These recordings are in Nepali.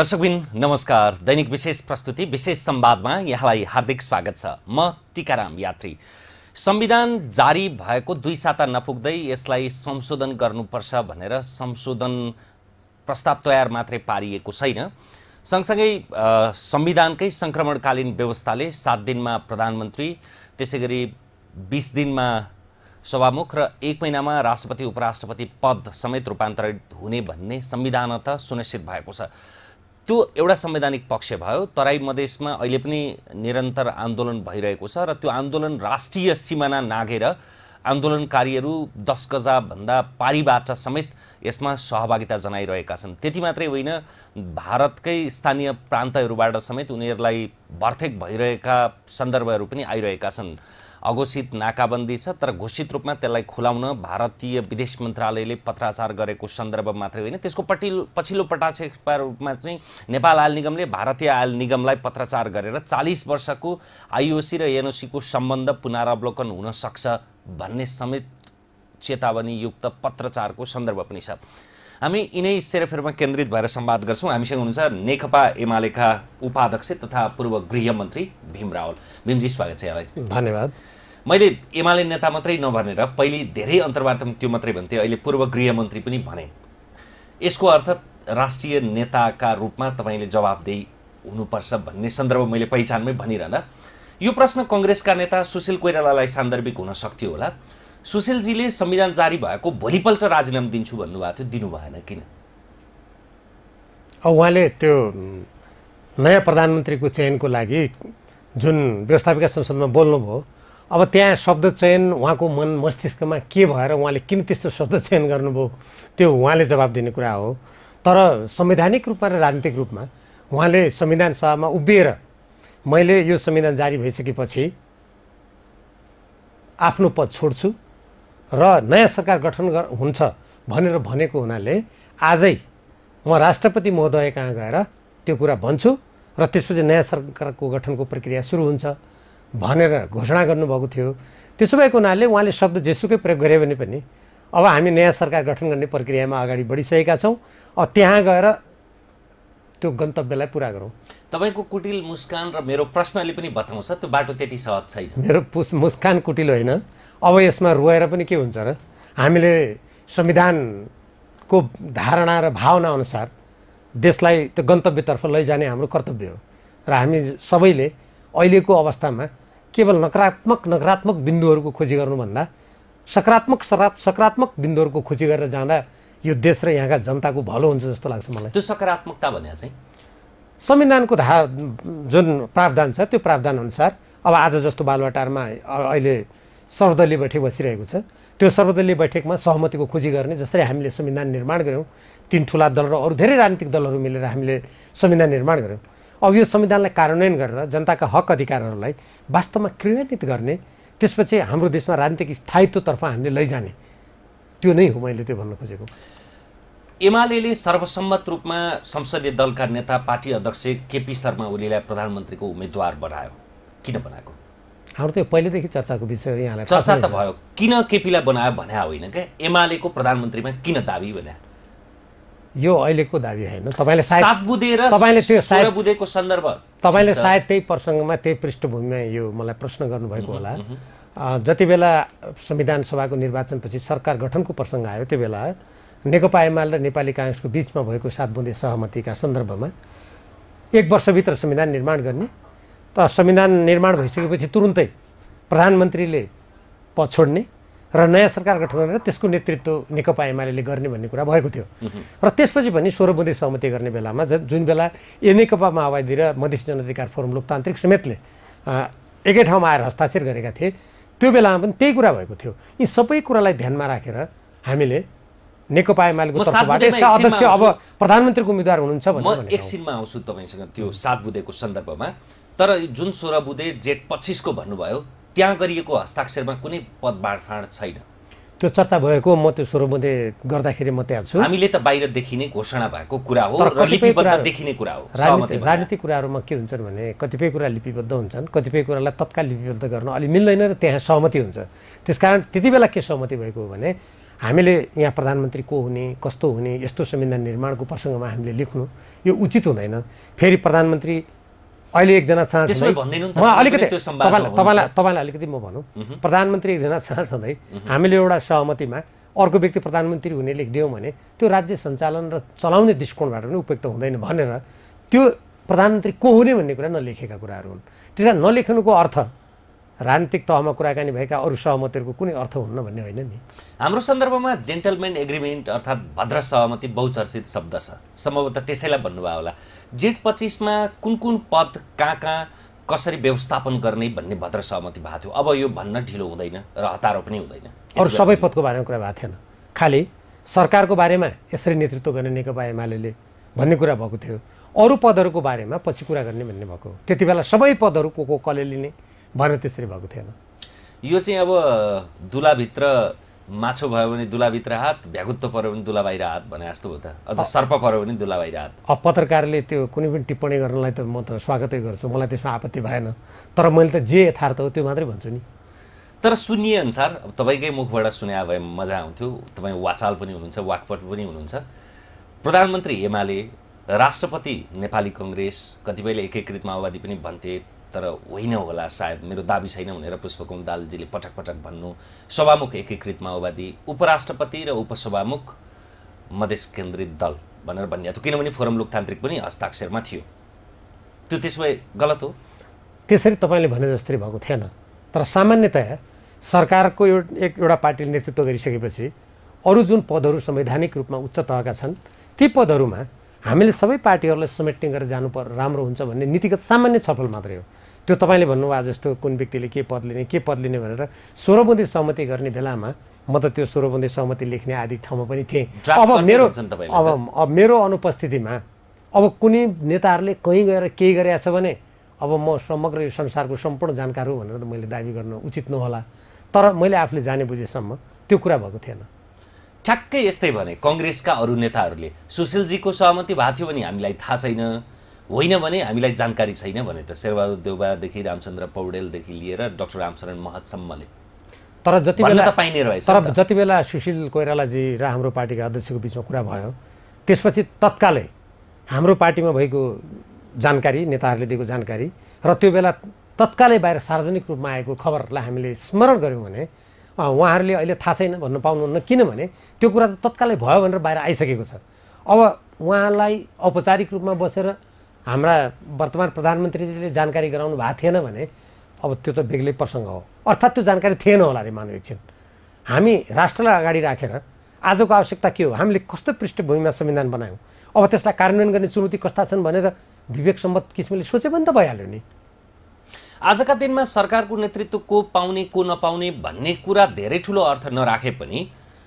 दर्शकबिन नमस्कार दैनिक विशेष प्रस्तुति विशेष संवादमा यहाँलाई हार्दिक स्वागत छ म टिकाराम यात्री संविधान जारी भएको दुई साता नपुग्दै यसलाई संशोधन गर्नुपर्छ भनेर संशोधन प्रस्ताव तयार मात्रै पारिएको छैन सँगसँगै संविधानकै सङ्क्रमणकालीन व्यवस्थाले सात दिनमा प्रधानमन्त्री त्यसै गरी बिस दिनमा सभामुख र एक महिनामा राष्ट्रपति उपराष्ट्रपति पद समेत रूपान्तरित हुने भन्ने संविधान त सुनिश्चित भएको छ त्यो एउटा संवैधानिक पक्ष भयो तराई मधेसमा अहिले पनि निरन्तर आन्दोलन भइरहेको छ र त्यो आन्दोलन राष्ट्रिय सिमाना नाघेर आन्दोलनकारीहरू दस गजाभन्दा पारीबाट समेत यसमा सहभागिता जनाइरहेका छन् त्यति मात्रै होइन भारतकै स्थानीय प्रान्तहरूबाट समेत उनीहरूलाई भर्थेक भइरहेका सन्दर्भहरू पनि आइरहेका छन् अघोषित नाकाबन्दी छ तर घोषित रूपमा त्यसलाई खुलाउन भारतीय विदेश मन्त्रालयले पत्राचार गरेको सन्दर्भ मात्रै होइन त्यसको पटिलो पछिल्लो पटाक्षेपका रूपमा चाहिँ नेपाल आयल निगमले भारतीय आयल निगमलाई पत्राचार गरेर चालिस वर्षको आइओसी र एनओसीको सम्बन्ध पुनरावलोकन हुन सक्छ भन्ने समेत चेतावनीयुक्त पत्रचारको सन्दर्भ पनि छ हामी यिनै सेरोफेरोमा केन्द्रित भएर सम्वाद गर्छौँ हामीसँग हुनुहुन्छ नेकपा एमालेका उपाध्यक्ष तथा पूर्व गृहमन्त्री भीम रावल भीमजी स्वागत छ यहाँलाई धन्यवाद मैले एमाले नेता मात्रै नभनेर पहिले धेरै अन्तर्वार्तामा त्यो मात्रै भन्थे अहिले पूर्व गृहमन्त्री पनि भने यसको अर्थ राष्ट्रिय नेताका रूपमा तपाईँले जवाबदेही हुनुपर्छ भन्ने सन्दर्भ मैले पहिचानमै भनिरहँदा यो प्रश्न कङ्ग्रेसका नेता सुशील कोइरालालाई सान्दर्भिक हुन सक्थ्यो होला सुशीलजीले संविधान जारी भएको भोलिपल्ट राजीनामा दिन्छु भन्नुभएको थियो दिनु भएन किन उहाँले त्यो नयाँ प्रधानमन्त्रीको चयनको लागि जुन व्यवस्थापिका संसदमा बोल्नुभयो अब त्यहाँ शब्द चयन उहाँको मन मस्तिष्कमा के भएर उहाँले किन त्यस्तो शब्द चयन गर्नुभयो त्यो उहाँले जवाब दिने कुरा हो तर संवैधानिक रूपमा र राजनीतिक रूपमा उहाँले संविधान सभामा उभिएर मैले यो संविधान जारी भइसकेपछि आफ्नो पद छोड्छु र नयाँ सरकार गठन हुन्छ भनेर भनेको हुनाले आजै म राष्ट्रपति महोदय कहाँ गएर त्यो कुरा भन्छु र त्यसपछि नयाँ सरकारको गठनको प्रक्रिया सुरु हुन्छ भनेर घोषणा गर्नुभएको थियो त्यसो भएको हुनाले उहाँले शब्द जेसुकै प्रयोग गरे भने पनि अब हामी नयाँ सरकार गठन गर्ने प्रक्रियामा अगाडि बढिसकेका छौँ अब त्यहाँ गएर त्यो गन्तव्यलाई पुरा गरौँ तपाईँको कुटिल मुस्कान र मेरो प्रश्नले पनि बताउँछ त्यो बाटो त्यति सहज छैन मेरो पुस मुस्कान कुटिल होइन अब यसमा रोएर पनि के हुन्छ र हामीले संविधानको धारणा र भावना अनुसार देशलाई त्यो गन्तव्यतर्फ लैजाने हाम्रो कर्तव्य हो र हामी सबैले अहिलेको अवस्थामा केवल नकारात्मक नकारात्मक बिन्दुहरूको खोजी गर्नुभन्दा सकारात्मक सकारात्मक बिन्दुहरूको खोजी गरेर जाँदा यो देश र यहाँका जनताको भलो हुन्छ जस्तो लाग्छ मलाई त्यो सकारात्मकता भने चाहिँ संविधानको धा जुन प्रावधान छ त्यो प्रावधानअनुसार अब आज जस्तो बालुवाटारमा अहिले सर्वदलीय बैठक बसिरहेको छ त्यो सर्वदलीय बैठकमा सहमतिको खोजी गर्ने जसरी हामीले संविधान निर्माण गऱ्यौँ तिन ठुला दल र अरू धेरै राजनीतिक दलहरू मिलेर हामीले संविधान निर्माण गऱ्यौँ अब यो संविधानलाई कार्यान्वयन गरेर जनताका हक अधिकारहरूलाई वास्तवमा क्रियान्वित गर्ने त्यसपछि हाम्रो देशमा राजनीतिक स्थायित्वतर्फ हामीले लैजाने त्यो नै हो मैले त्यो भन्न खोजेको एमाले सर्वसम्मत रूपमा संसदीय दलका नेता पार्टी अध्यक्ष केपी शर्मा ओलीलाई प्रधानमन्त्रीको उम्मेद्वार बनायो किन बनाएको हाम्रो त्यो पहिलेदेखि चर्चाको विषय हो यहाँलाई चर्चा त भयो किन केपीलाई बनायो भने होइन क्या एमालेको प्रधानमन्त्रीमा किन दाबी भने यो अहिलेको दाबी होइन तपाईँले तपाईँले त्यो बुधेको सन्दर्भ तपाईँले सायद त्यही प्रसङ्गमा त्यही पृष्ठभूमिमा यो मलाई प्रश्न गर्नुभएको होला जति बेला संविधान सभाको निर्वाचनपछि सरकार गठनको प्रसङ्ग आयो त्यो बेला नेकपा एमाले र नेपाली काङ्ग्रेसको बिचमा भएको सात बुँदे सहमतिका सन्दर्भमा एक वर्षभित्र संविधान निर्माण गर्ने त संविधान निर्माण भइसकेपछि तुरुन्तै प्रधानमन्त्रीले पछोड्ने र नयाँ सरकार गठन गरेर त्यसको नेतृत्व नेकपा एमाले गर्ने भन्ने कुरा भएको थियो र त्यसपछि पनि सोह्र सहमति गर्ने बेलामा जुन बेला ए नेकपा माओवादी र मधेसी जनअधिकार फोरम लोकतान्त्रिक समेतले एकै ठाउँमा आएर हस्ताक्षर गरेका थिए त्यो बेलामा पनि त्यही कुरा भएको थियो यी सबै कुरालाई ध्यानमा राखेर हामीले नेकपा एमालेको तर्फबाट यसका अध्यक्ष अब प्रधानमन्त्रीको उम्मेद्वार हुनुहुन्छ म एकछिनमा आउँछु तपाईँसँग त्यो सात बुधेको सन्दर्भमा तर जुन सोह्र बुधे जेठ पच्चिसको भन्नुभयो त्यहाँ गरिएको हस्ताक्षरमा कुनै पद बाँडफाँड छैन त्यो चर्चा भएको म त्यो स्वरूपमध्ये गर्दाखेरि म त्यहाँ छु हामीले त बाहिर देखिने घोषणा भएको कुरा हो र लिपिबद्ध देखिने कुरा हो राजनीतिक कुराहरूमा के हुन्छन् भने कतिपय कुरा लिपिबद्ध हुन्छन् कतिपय कुरालाई तत्काल लिपिबद्ध गर्न अलि मिल्दैन र त्यहाँ सहमति हुन्छ त्यसकारण त्यति बेला के सहमति भएको हो भने हामीले यहाँ प्रधानमन्त्री को हुने कस्तो हुने यस्तो संविधान निर्माणको प्रसङ्गमा हामीले लेख्नु यो उचित हुँदैन फेरि प्रधानमन्त्री अहिले एकजना चाँस अलिकति तपाईँलाई तपाईँलाई तपाईँलाई अलिकति म भनौँ प्रधानमन्त्री एकजना छ सधैँ हामीले एउटा सहमतिमा अर्को व्यक्ति प्रधानमन्त्री हुने लेखिदियौँ भने त्यो राज्य सञ्चालन र चलाउने दृष्टिकोणबाट पनि उपयुक्त हुँदैन भनेर त्यो प्रधानमन्त्री को हुने भन्ने कुरा नलेखेका कुराहरू हुन् त्यसलाई नलेख्नुको अर्थ राजनीतिक तहमा कुराकानी भएका अरू सहमतिहरूको कुनै अर्थ हुन्न भन्ने होइन नि हाम्रो सन्दर्भमा जेन्टलमेन एग्रिमेन्ट अर्थात् भद्र सहमति बहुचर्चित शब्द छ सम्भवतः त्यसैलाई भन्नुभयो होला जेठ पच्चिसमा कुन कुन पद कहाँ कहाँ कसरी व्यवस्थापन गर्ने भन्ने भद्र सहमति भएको थियो अब यो भन्न ढिलो हुँदैन र हतारो पनि हुँदैन अरू सबै पदको बारेमा कुरा भएको थिएन खालि सरकारको बारेमा यसरी नेतृत्व गर्ने नेकपा एमाले भन्ने कुरा भएको थियो अरू पदहरूको बारेमा पछि कुरा गर्ने भन्ने भएको त्यति बेला सबै पदहरू को को कसले लिने भनेर त्यसरी भएको थिएन यो चाहिँ अब दुलाभित्र माछो भयो भने दुलाभित्र हात भ्यागुत्व पऱ्यो भने दुला बाहिर हात भने जस्तो हो त अझ सर्प पऱ्यो भने दुला बाहिर हात पत्रकारले त्यो कुनै पनि टिप्पणी गर्नलाई त म त स्वागतै गर्छु मलाई त्यसमा आपत्ति भएन तर मैले त जे यथार्थ हो त्यो मात्रै भन्छु नि तर सुनिए अनुसार तपाईँकै मुखबाट सुने भए मजा आउँथ्यो तपाईँ वाचाल पनि हुनुहुन्छ वाकपट पनि हुनुहुन्छ प्रधानमन्त्री एमाले राष्ट्रपति नेपाली कङ्ग्रेस कतिपयले एकीकृत माओवादी पनि भन्थे तर होइन होला सायद मेरो दाबी छैन भनेर पुष्पकुम दालजीले पटक पटक भन्नु सभामुख एकीकृत माओवादी उपराष्ट्रपति र उपसभामुख मधेस केन्द्रित दल भनेर भनिएको थियो किनभने फोरम लोकतान्त्रिक पनि हस्ताक्षरमा थियो त्यो त्यसो भए गलत हो त्यसरी तपाईँले भने जस्तै भएको थिएन तर सामान्यतया सरकारको एक एउटा पार्टीले नेतृत्व गरिसकेपछि अरू जुन पदहरू संवैधानिक रूपमा उच्च तहका छन् ती पदहरूमा हामीले सबै पार्टीहरूलाई समेट्ने गरेर जानु पर राम्रो हुन्छ भन्ने नीतिगत सामान्य छलफल मात्रै हो त्यो तपाईँले भन्नुभयो जस्तो कुन व्यक्तिले के पद लिने के पद लिने भनेर स्वरबन्दी सहमति गर्ने बेलामा म त त्यो स्वरबन्दी सहमति लेख्ने आदि ठाउँमा पनि थिएँ अब मेरो अब मेरो अनुपस्थितिमा अब कुनै नेताहरूले कहीँ गएर केही गरेका छ भने अब म समग्र यो संसारको सम्पूर्ण जानकार हो भनेर त मैले दावी गर्नु उचित नहोला तर मैले आफूले जाने बुझेसम्म त्यो कुरा भएको थिएन ठ्याक्कै यस्तै भने कङ्ग्रेसका अरू नेताहरूले सुशीलजीको सहमति भएको थियो भने हामीलाई थाहा छैन होइन भने हामीलाई जानकारी छैन भने त शेरबहादुर देउबादेखि रामचन्द्र पौडेलदेखि लिएर डक्टर रामचरण महतसम्मले तर जति बेला त पाइने रहेछ तर जति बेला सुशील कोइरालाजी र हाम्रो पार्टीका अध्यक्षको बिचमा कुरा भयो त्यसपछि तत्कालै हाम्रो पार्टीमा भएको जानकारी नेताहरूले दिएको जानकारी र त्यो बेला तत्कालै बाहिर सार्वजनिक रूपमा आएको खबरलाई हामीले स्मरण गऱ्यौँ भने उहाँहरूले अहिले थाहा छैन भन्न पाउनुहुन्न किनभने त्यो कुरा त तत्कालै भयो भनेर बाहिर आइसकेको छ अब उहाँलाई औपचारिक रूपमा बसेर हाम्रा वर्तमान प्रधानमन्त्रीजीले जानकारी गराउनु भएको थिएन भने अब त्यो त बेग्लै प्रसङ्ग हो अर्थात् त्यो जानकारी थिएन होला अरे मानव एकछिन हामी राष्ट्रलाई अगाडि राखेर आजको आवश्यकता के हो हामीले कस्तो पृष्ठभूमिमा संविधान बनायौँ अब त्यसलाई कार्यान्वयन गर्ने चुनौती कस्ता छन् भनेर विवेक सम्बत किसिमले सोचे पनि त भइहाल्यो नि आजका दिनमा सरकारको नेतृत्व को पाउने को नपाउने भन्ने कुरा धेरै ठुलो अर्थ नराखे पनि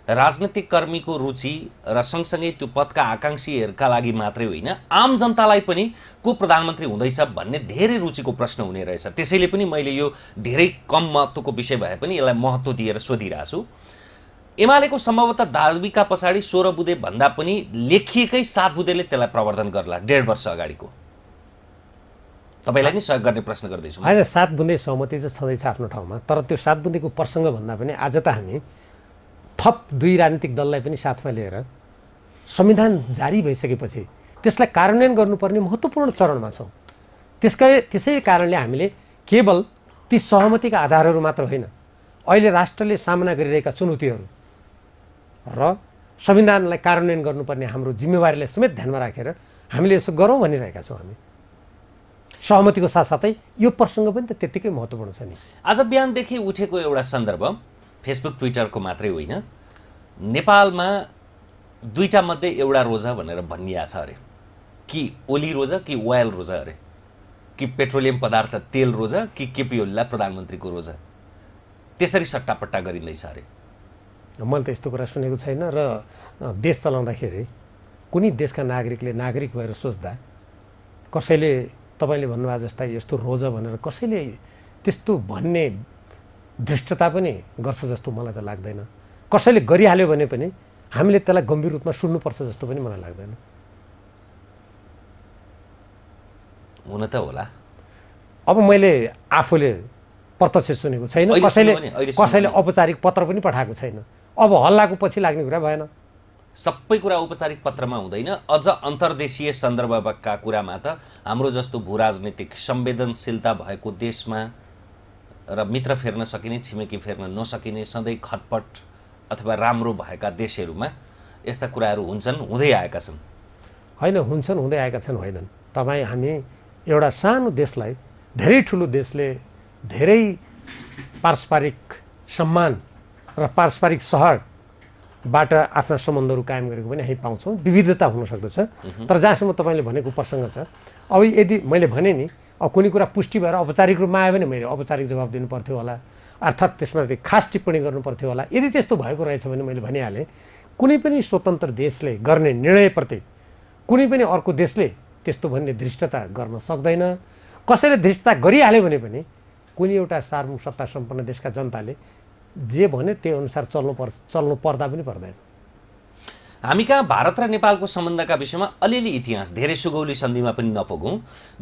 राजनैतिक कर्मीको रुचि र सँगसँगै त्यो पदका आकाङ्क्षीहरूका लागि मात्रै होइन आम जनतालाई पनि को प्रधानमन्त्री हुँदैछ भन्ने धेरै रुचिको प्रश्न हुने रहेछ त्यसैले पनि मैले यो धेरै कम महत्त्वको विषय भए पनि यसलाई महत्त्व दिएर सोधिरहेको छु एमालेको सम्भवतः दावीका पछाडि सोह्र बुधे भन्दा पनि लेखिएकै सात बुधेले त्यसलाई प्रवर्धन गर्ला डेढ वर्ष अगाडिको तपाईँलाई नै सहयोग गर्ने प्रश्न गर्दैछु होइन सात बुन्दे सहमति चाहिँ छँदैछ आफ्नो ठाउँमा तर त्यो सात बुन्देको प्रसङ्ग भन्दा पनि आज त हामी थप दुई राजनीतिक दललाई पनि साथमा लिएर संविधान जारी भइसकेपछि त्यसलाई कार्यान्वयन गर्नुपर्ने महत्त्वपूर्ण चरणमा छौँ त्यसकै त्यसै कारणले हामीले केवल ती सहमतिका आधारहरू मात्र होइन अहिले राष्ट्रले सामना गरिरहेका चुनौतीहरू र संविधानलाई कार्यान्वयन गर्नुपर्ने हाम्रो जिम्मेवारीलाई समेत ध्यानमा राखेर हामीले यसो गरौँ भनिरहेका छौँ हामी सहमतिको साथसाथै यो प्रसङ्ग पनि त त्यत्तिकै महत्त्वपूर्ण छ नि आज बिहानदेखि उठेको एउटा सन्दर्भ फेसबुक ट्विटरको मात्रै होइन नेपालमा दुईवटा मध्ये एउटा रोजा भनेर भनिया छ अरे कि ओली रोजा कि वायल रोजा अरे कि पेट्रोलियम पदार्थ तेल रोजा कि केपी ओलीलाई प्रधानमन्त्रीको रोजा त्यसरी सट्टापट्टा गरिँदैछ अरे मैले त यस्तो कुरा सुनेको छैन र देश चलाउँदाखेरि कुनै देशका नागरिकले नागरिक भएर सोच्दा कसैले तपाईँले भन्नुभएको जस्तै यस्तो रोज भनेर कसैले त्यस्तो भन्ने दृष्टता पनि गर्छ जस्तो मलाई त लाग्दैन कसैले गरिहाल्यो भने पनि हामीले त्यसलाई गम्भीर रूपमा सुन्नुपर्छ जस्तो पनि मलाई लाग्दैन हुन त होला अब मैले आफूले प्रत्यक्ष सुनेको छैन कसैले कसैले औपचारिक पत्र पनि पठाएको छैन अब हल्लाको पछि लाग्ने कुरा भएन सबै कुरा औपचारिक पत्रमा हुँदैन अझ अन्तर्देशीय सन्दर्भका कुरामा त हाम्रो जस्तो भूराजनीतिक संवेदनशीलता भएको देशमा र मित्र फेर्न सकिने छिमेकी फेर्न नसकिने सधैँ खटपट अथवा राम्रो भएका देशहरूमा यस्ता कुराहरू हुन्छन् हुँदै आएका छन् होइन हुन्छन् हुँदै आएका छन् होइनन् तपाईँ हामी एउटा सानो देशलाई धेरै ठुलो देशले धेरै पारस्परिक सम्मान र पारस्परिक सहयोग बाट आफ्ना सम्बन्धहरू कायम गरेको पनि हामी पाउँछौँ विविधता हुनसक्दछ तर जहाँसम्म तपाईँले भनेको प्रसङ्ग छ अब यदि मैले भने नि अब कुनै कुरा पुष्टि भएर औपचारिक रूपमा आयो भने मैले औपचारिक जवाब दिनु पर्थ्यो होला अर्थात् त्यसमाथि खास टिप्पणी गर्नुपर्थ्यो होला यदि त्यस्तो भएको रहेछ भने मैले भनिहालेँ कुनै पनि स्वतन्त्र देशले गर्ने निर्णयप्रति कुनै पनि अर्को देशले त्यस्तो भन्ने धृष्टता गर्न सक्दैन कसैले धृष्टता गरिहाल्यो भने पनि कुनै एउटा सार्वभौम सत्ता सम्पन्न देशका जनताले जे भन्यो त्यही अनुसार चल्नु पर् चल्नु पर्दा पनि पर्दैन हामी कहाँ भारत र नेपालको सम्बन्धका विषयमा अलिअलि इतिहास धेरै सुगौली सन्धिमा पनि नपुगौँ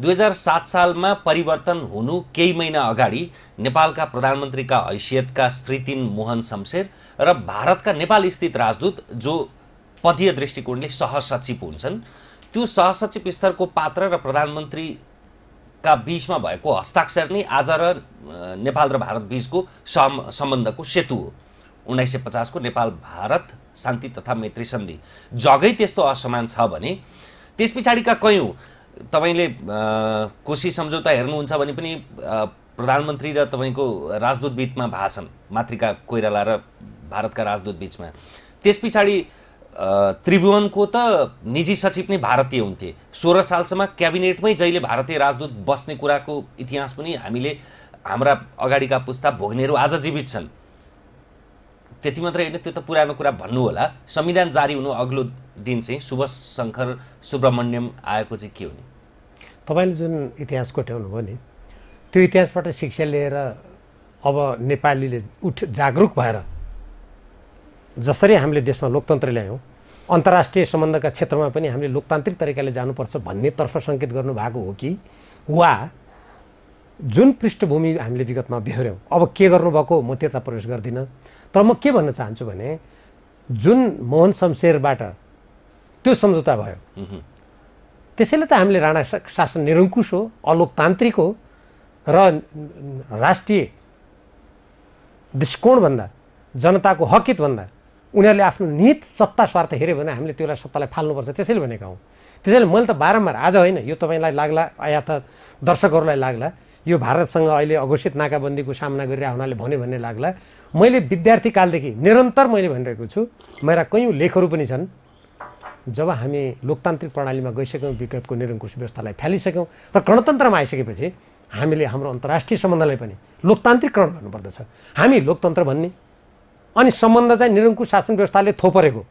दुई हजार सात सालमा परिवर्तन हुनु केही महिना अगाडि नेपालका प्रधानमन्त्रीका हैसियतका श्रीतिन मोहन शमशेर र भारतका नेपालस्थित राजदूत जो पदीय दृष्टिकोणले सहसचिव हुन्छन् त्यो सहसचिव स्तरको पात्र र प्रधानमन्त्री का बिचमा भएको हस्ताक्षर नै आज र नेपाल र भारत बिचको सम सम्बन्धको सेतु हो उन्नाइस सय पचासको नेपाल भारत शान्ति तथा मैत्री सन्धि जगै त्यस्तो असमान छ भने त्यस पछाडिका कयौँ तपाईँले कोशी सम्झौता हेर्नुहुन्छ भने पनि प्रधानमन्त्री र तपाईँको राजदूत बिचमा भाषण मातृका कोइराला र भारतका राजदूत बिचमा त्यस पछाडि त्रिभुवनको त निजी सचिव नै भारतीय हुन्थे सोह्र सालसम्म क्याबिनेटमै जहिले भारतीय राजदूत बस्ने कुराको इतिहास पनि हामीले हाम्रा अगाडिका पुस्ता भोग्नेहरू आज जीवित छन् त्यति मात्रै होइन त्यो त पुरानो कुरा भन्नु होला संविधान जारी हुनु अग्लो दिन चाहिँ सुभाष शङ्कर सुब्रमण्यम आएको चाहिँ के हुने तपाईँले जुन इतिहास भयो नि त्यो इतिहासबाट शिक्षा लिएर अब नेपालीले उठ जागरुक भएर जसरी हामीले देशमा लोकतन्त्र ल्यायौँ अन्तर्राष्ट्रिय सम्बन्धका क्षेत्रमा पनि हामीले लोकतान्त्रिक तरिकाले जानुपर्छ भन्नेतर्फ सङ्केत गर्नुभएको हो कि वा जुन पृष्ठभूमि हामीले विगतमा बिहोऱ्यौँ अब के गर्नुभएको म त्यता प्रवेश गर्दिनँ तर म के भन्न चाहन्छु भने जुन मोहन शमशेरबाट त्यो सम्झौता भयो त्यसैले त हामीले राणा शासन निरङ्कुश हो अलोकतान्त्रिक हो र राष्ट्रिय दृष्टिकोणभन्दा जनताको हकितभन्दा उनीहरूले आफ्नो निहित सत्ता स्वार्थ हेऱ्यो भने हामीले त्यसलाई सत्तालाई फाल्नुपर्छ त्यसैले भनेका हौँ त्यसैले मैले त बारम्बार आज होइन यो तपाईँलाई लाग्ला या त दर्शकहरूलाई लाग्ला यो भारतसँग अहिले अघोषित नाकाबन्दीको सामना गरिरहेको हुनाले भन्यो भन्ने लाग्ला मैले विद्यार्थी कालदेखि निरन्तर मैले भनिरहेको छु मेरा कयौँ लेखहरू पनि छन् जब हामी लोकतान्त्रिक प्रणालीमा गइसक्यौँ विगतको निरङ्कुश व्यवस्थालाई फ्यालिसक्यौँ र गणतन्त्रमा आइसकेपछि हामीले हाम्रो अन्तर्राष्ट्रिय सम्बन्धलाई पनि लोकतान्त्रिकरण गर्नुपर्दछ हामी लोकतन्त्र भन्ने अनि सम्बन्ध चाहिँ निरङ्कुश शासन व्यवस्थाले थोपरेको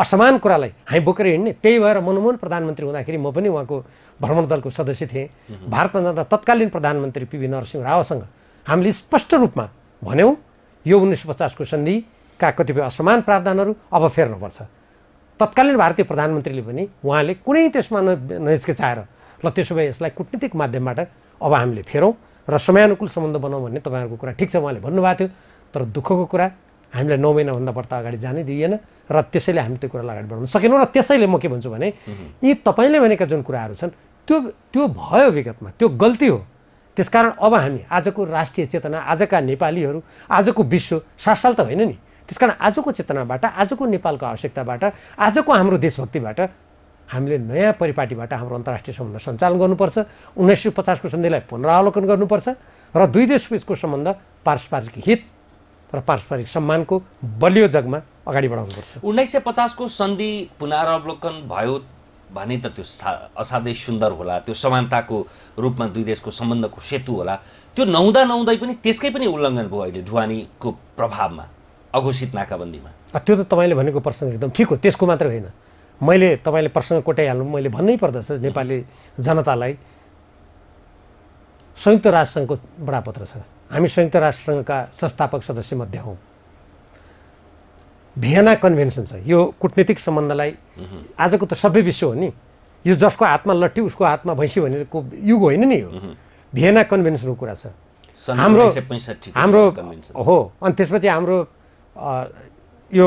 असमान कुरालाई हामी बोकेर हिँड्ने त्यही भएर मनमोहन प्रधानमन्त्री हुँदाखेरि म पनि उहाँको भ्रमण दलको सदस्य थिएँ भारतमा जाँदा तत्कालीन प्रधानमन्त्री पिभी नरसिंह रावसँग हामीले स्पष्ट रूपमा भन्यौँ यो उन्नाइस सय पचासको सन्धिका कतिपय असमान प्रावधानहरू अब फेर्नुपर्छ तत्कालीन भारतीय प्रधानमन्त्रीले पनि उहाँले कुनै त्यसमा नहिचकिचाएर ल त्यसो भए यसलाई कुटनीतिक माध्यमबाट अब हामीले फेरौँ र समयानुकूल सम्बन्ध बनाउँ भन्ने तपाईँहरूको कुरा ठिक छ उहाँले भन्नुभएको थियो तर दुःखको कुरा हामीलाई नौ महिनाभन्दा बढ्ता अगाडि जानै दिइएन र त्यसैले हामी त्यो कुरालाई अगाडि बढाउन सकेनौँ र त्यसैले म के भन्छु भने यी तपाईँले भनेका जुन कुराहरू छन् त्यो त्यो भयो विगतमा त्यो गल्ती हो त्यसकारण अब हामी आजको राष्ट्रिय चेतना आजका नेपालीहरू आजको विश्व सात साल त होइन नि त्यसकारण आजको चेतनाबाट आजको नेपालको आवश्यकताबाट आजको हाम्रो देशभक्तिबाट हामीले नयाँ परिपाटीबाट हाम्रो अन्तर्राष्ट्रिय सम्बन्ध सञ्चालन गर्नुपर्छ उन्नाइस सय पचासको सन्धिलाई पुनरावलोकन गर्नुपर्छ र दुई देशबिचको सम्बन्ध पारस्परिक हित तर पारस्परिक सम्मानको बलियो जगमा अगाडि बढाउनुपर्छ उन्नाइस सय पचासको सन्धि पुनरावलोकन भयो भने त त्यो सा असाध्यै सुन्दर होला त्यो समानताको रूपमा दुई देशको सम्बन्धको सेतु होला त्यो नहुँदा नहुँदै पनि त्यसकै पनि उल्लङ्घन भयो अहिले ढुवानीको प्रभावमा अघोषित नाकाबन्दीमा त्यो त तपाईँले भनेको प्रसङ्ग एकदम ठिक हो त्यसको मात्र होइन मैले तपाईँले प्रसङ्ग कोट्याइहाल्नु मैले भन्नै पर्दछ नेपाली जनतालाई संयुक्त राष्ट्रसङ्घको बडापत्र छ हामी संयुक्त राष्ट्रसङ्घका संस्थापक सदस्यमध्ये हौँ भिएना कन्भेन्सन छ यो कुटनीतिक सम्बन्धलाई आजको त सबै विश्व हो नि यो जसको हातमा लट्ठी उसको हातमा भैँसी भनेको युग होइन नि यो भियना कन्भेन्सनको कुरा छ हाम्रो हाम्रो हो अनि त्यसपछि हाम्रो यो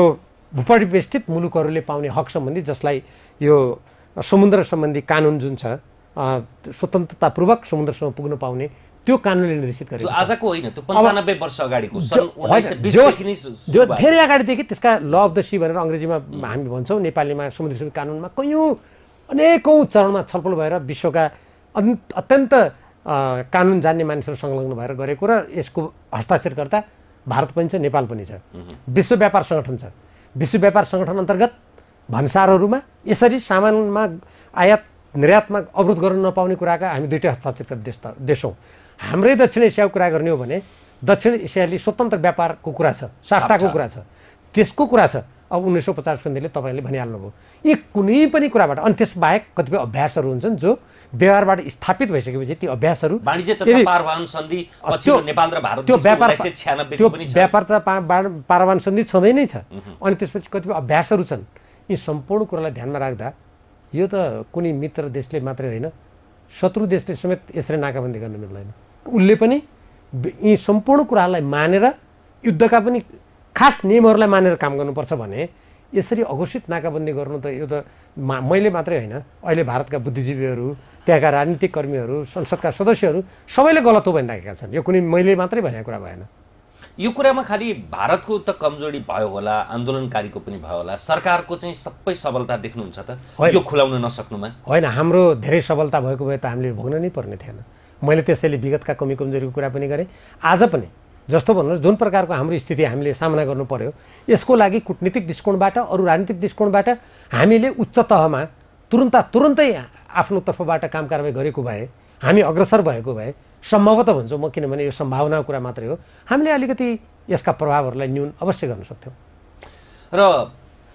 भूपरिवेष्टित मुलुकहरूले पाउने हक सम्बन्धी जसलाई यो समुद्र सम्बन्धी कानुन जुन छ स्वतन्त्रतापूर्वक समुद्रसम्म पुग्न पाउने त्यो कानुनले निर्देशित गरेको आजको होइन त्यो पन्चानब्बे वर्ष अगाडिको जो धेरै अगाडिदेखि त्यसका ल अफ द सी भनेर अङ्ग्रेजीमा हामी भन्छौँ नेपालीमा समुद्री शुल्क कानुनमा कैयौँ अनेकौँ चरणमा छलफल भएर विश्वका अत्यन्त कानुन जान्ने मानिसहरू संलग्न भएर गरेको र यसको हस्ताक्षरकर्ता भारत पनि छ नेपाल पनि छ विश्व व्यापार सङ्गठन छ विश्व व्यापार सङ्गठन अन्तर्गत भन्सारहरूमा यसरी सामानमा आयात निर्यातमा अवरोध गर्न नपाउने कुराका हामी दुइटै हस्ताक्षरका देश देश हौँ हाम्रै दक्षिण एसियाको कुरा गर्ने हो भने दक्षिण एसियाली स्वतन्त्र व्यापारको कुरा छ साफ्टाको कुरा छ त्यसको कुरा छ अब उन्नाइस सौ पचास खण्डले तपाईँले भनिहाल्नुभयो यी कुनै पनि कुराबाट अनि त्यसबाहेक कतिपय अभ्यासहरू हुन्छन् जो व्यवहारबाट स्थापित भइसकेपछि ती अभ्यासहरू त्यो व्यापार त्यो व्यापार त पारवान सन्धि छँदै नै छ अनि त्यसपछि कतिपय अभ्यासहरू छन् यी सम्पूर्ण कुरालाई ध्यानमा राख्दा यो त कुनै मित्र देशले मात्रै होइन शत्रु देशले समेत यसरी नाकाबन्दी गर्न मिल्दैन उसले पनि यी सम्पूर्ण कुरालाई मानेर युद्धका पनि खास नियमहरूलाई मानेर काम गर्नुपर्छ भने यसरी अघोषित नाकाबन्दी गर्नु त यो त मा मैले मात्रै होइन अहिले भारतका बुद्धिजीवीहरू त्यहाँका राजनीतिक कर्मीहरू संसदका सदस्यहरू सबैले गलत हो भनिराखेका छन् यो कुनै मैले मात्रै भनेको कुरा भएन यो कुरामा खालि भारतको त कमजोरी भयो होला आन्दोलनकारीको पनि भयो होला सरकारको चाहिँ सबै सबलता देख्नुहुन्छ त यो खुलाउन नसक्नुमा होइन हाम्रो धेरै सबलता भएको भए त हामीले भोग्न नै पर्ने थिएन मैले त्यसैले विगतका कमी कमजोरीको कुरा पनि गरेँ आज पनि जस्तो भन्नुहोस् जुन प्रकारको हाम्रो स्थिति हामीले सामना गर्नु पर्यो यसको लागि कुटनीतिक दृष्टिकोणबाट अरू राजनीतिक दृष्टिकोणबाट हामीले उच्च तहमा तुरुन्त तुरुन्तै आफ्नो तर्फबाट काम कारवाही गरेको भए हामी अग्रसर भएको भए सम्भवत भन्छु म किनभने यो सम्भावनाको कुरा मात्रै हो हामीले अलिकति यसका प्रभावहरूलाई न्यून अवश्य गर्न सक्थ्यौँ र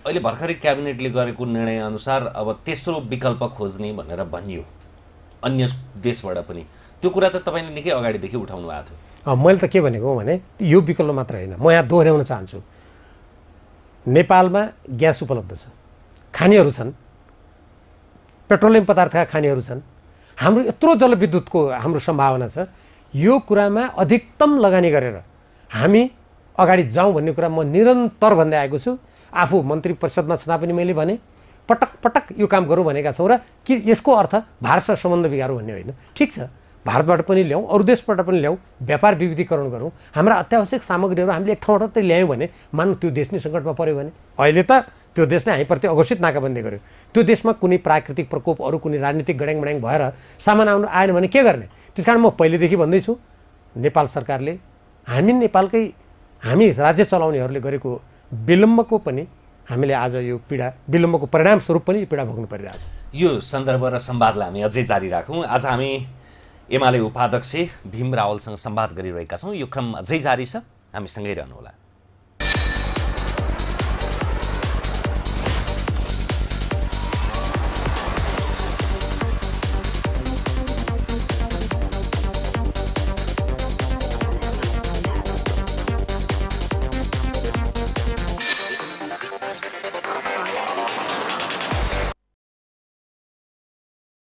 अहिले भर्खरै क्याबिनेटले गरेको निर्णयअनुसार अब तेस्रो विकल्प खोज्ने भनेर भनियो अन्य देशबाट पनि त्यो कुरा त तपाईँले निकै अगाडिदेखि उठाउनु भएको थियो मैले त के भनेको भने यो विकल्प मात्र होइन म यहाँ दोहोऱ्याउन चाहन्छु नेपालमा ग्यास उपलब्ध छ खानेहरू छन् पेट्रोलियम पदार्थका खानेहरू छन् हाम्रो यत्रो जलविद्युतको हाम्रो सम्भावना छ यो कुरामा अधिकतम लगानी गरेर हामी अगाडि जाउँ भन्ने कुरा म निरन्तर भन्दै आएको छु आफू मन्त्री परिषदमा छँदा पनि मैले भने पटक पटक यो काम गरौँ भनेका छौँ र कि यसको अर्थ भारतसँग सम्बन्ध बिगारौँ भन्ने होइन ठिक छ भारतबाट पनि ल्याउँ अरू देशबाट पनि ल्याउँ व्यापार विविधीकरण गरौँ हाम्रा अत्यावश्यक सामग्रीहरू हामीले एक ठाउँबाट मात्रै ल्यायौँ भने मानौँ त्यो देश नै सङ्कटमा पऱ्यो भने अहिले त त्यो देशले हामीप्रति अघोषित नाकाबन्दी गर्यो त्यो देशमा कुनै प्राकृतिक प्रकोप अरू कुनै राजनीतिक गड्याङ मड्याङ भएर सामान आउनु आएन भने के गर्ने त्यस कारण म पहिलेदेखि भन्दैछु नेपाल सरकारले हामी नेपालकै हामी राज्य चलाउनेहरूले गरेको विलम्बको पनि हामीले आज यो पीडा विलम्बको परिणामस्वरूप पनि यो पीडा भोग्नु परिरहेको छ यो सन्दर्भ र संवादलाई हामी अझै जारी राखौँ आज हामी एमाले उपाध्यक्ष भीम रावलसँग सम्वाद गरिरहेका छौँ यो क्रम अझै जारी छ हामीसँगै रहनुहोला